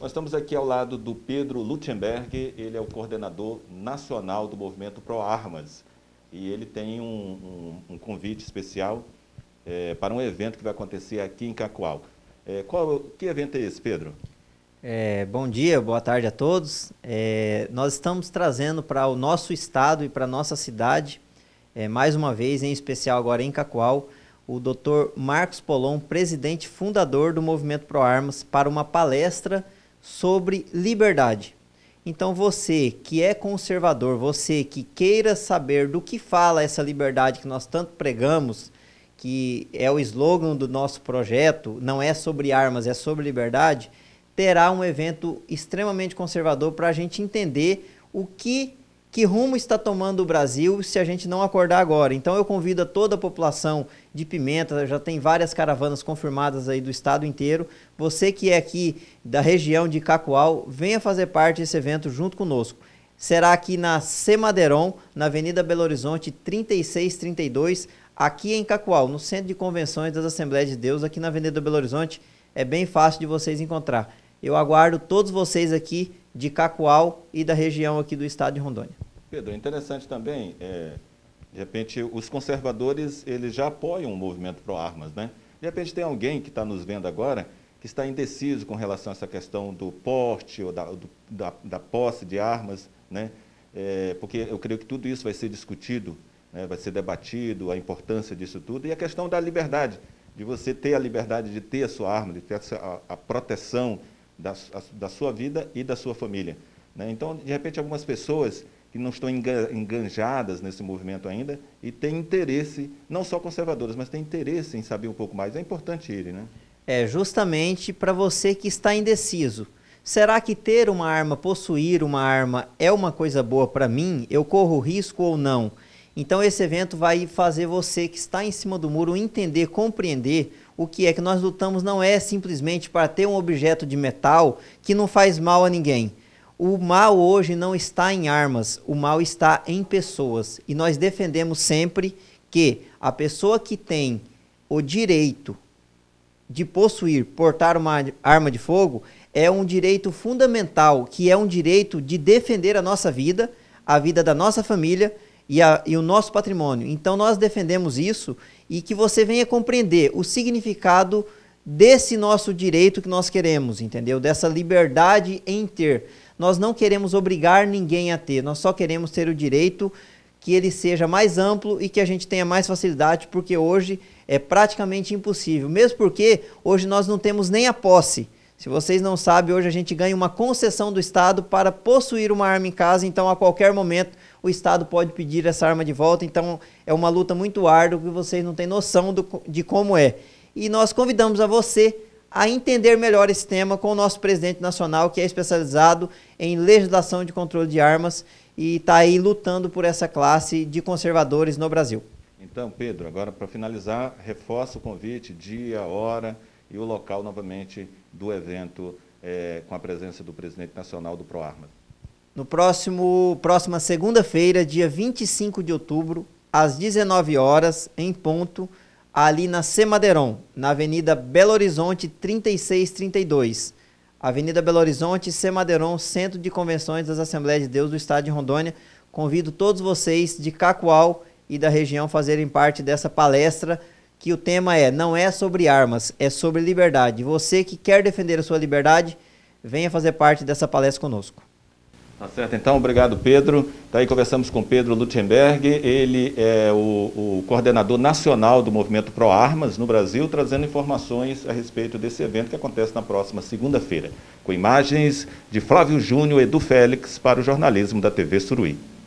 Nós estamos aqui ao lado do Pedro Lutemberg, ele é o coordenador nacional do movimento Pro Armas. E ele tem um, um, um convite especial é, para um evento que vai acontecer aqui em Cacoal. É, qual, que evento é esse, Pedro? É, bom dia, boa tarde a todos. É, nós estamos trazendo para o nosso estado e para a nossa cidade, é, mais uma vez, em especial agora em Cacoal, o Dr. Marcos Polon, presidente fundador do Movimento Pro Armas, para uma palestra sobre liberdade. Então você que é conservador, você que queira saber do que fala essa liberdade que nós tanto pregamos, que é o slogan do nosso projeto, não é sobre armas, é sobre liberdade, terá um evento extremamente conservador para a gente entender o que que rumo está tomando o Brasil se a gente não acordar agora. Então eu convido a toda a população de Pimenta, já tem várias caravanas confirmadas aí do estado inteiro. Você que é aqui da região de Cacoal, venha fazer parte desse evento junto conosco. Será aqui na Semaderon, na Avenida Belo Horizonte 3632, aqui em Cacoal, no Centro de Convenções das Assembleias de Deus, aqui na Avenida Belo Horizonte. É bem fácil de vocês encontrar. Eu aguardo todos vocês aqui de Cacoal e da região aqui do estado de Rondônia. Pedro, é interessante também, é, de repente, os conservadores eles já apoiam o movimento pró-armas, né? De repente tem alguém que está nos vendo agora que está indeciso com relação a essa questão do porte ou da, do, da, da, posse de armas, né? É, porque eu creio que tudo isso vai ser discutido, né? vai ser debatido, a importância disso tudo e a questão da liberdade, de você ter a liberdade de ter a sua arma, de ter a, a proteção da, da sua vida e da sua família. Né? Então, de repente, algumas pessoas que não estão enganjadas nesse movimento ainda e têm interesse, não só conservadoras, mas têm interesse em saber um pouco mais. É importante ele, né? É, justamente para você que está indeciso. Será que ter uma arma, possuir uma arma, é uma coisa boa para mim? Eu corro risco ou não? Então, esse evento vai fazer você que está em cima do muro entender, compreender o que é que nós lutamos não é simplesmente para ter um objeto de metal que não faz mal a ninguém. O mal hoje não está em armas, o mal está em pessoas. E nós defendemos sempre que a pessoa que tem o direito de possuir, portar uma arma de fogo, é um direito fundamental, que é um direito de defender a nossa vida, a vida da nossa família e, a, e o nosso patrimônio. Então nós defendemos isso e que você venha compreender o significado desse nosso direito que nós queremos, entendeu? Dessa liberdade em ter. Nós não queremos obrigar ninguém a ter, nós só queremos ter o direito que ele seja mais amplo e que a gente tenha mais facilidade, porque hoje é praticamente impossível. Mesmo porque hoje nós não temos nem a posse. Se vocês não sabem, hoje a gente ganha uma concessão do Estado para possuir uma arma em casa, então a qualquer momento o Estado pode pedir essa arma de volta. Então é uma luta muito árdua que vocês não têm noção do, de como é. E nós convidamos a você a entender melhor esse tema com o nosso presidente nacional, que é especializado em legislação de controle de armas e está aí lutando por essa classe de conservadores no Brasil. Então, Pedro, agora para finalizar, reforça o convite, dia, hora e o local, novamente, do evento é, com a presença do presidente nacional do PROARMA. No próximo, próxima segunda-feira, dia 25 de outubro, às 19 horas, em ponto, ali na Semaderon, na Avenida Belo Horizonte 3632. Avenida Belo Horizonte, Semaderon, Centro de Convenções das Assembleias de Deus do Estado de Rondônia. Convido todos vocês de Cacoal e da região fazerem parte dessa palestra que o tema é Não é sobre armas, é sobre liberdade. Você que quer defender a sua liberdade, venha fazer parte dessa palestra conosco. Tá certo, então, obrigado Pedro. Daí tá conversamos com Pedro Lutemberg, ele é o, o coordenador nacional do movimento Pro Armas no Brasil, trazendo informações a respeito desse evento que acontece na próxima segunda-feira, com imagens de Flávio Júnior e do Félix para o jornalismo da TV Suruí.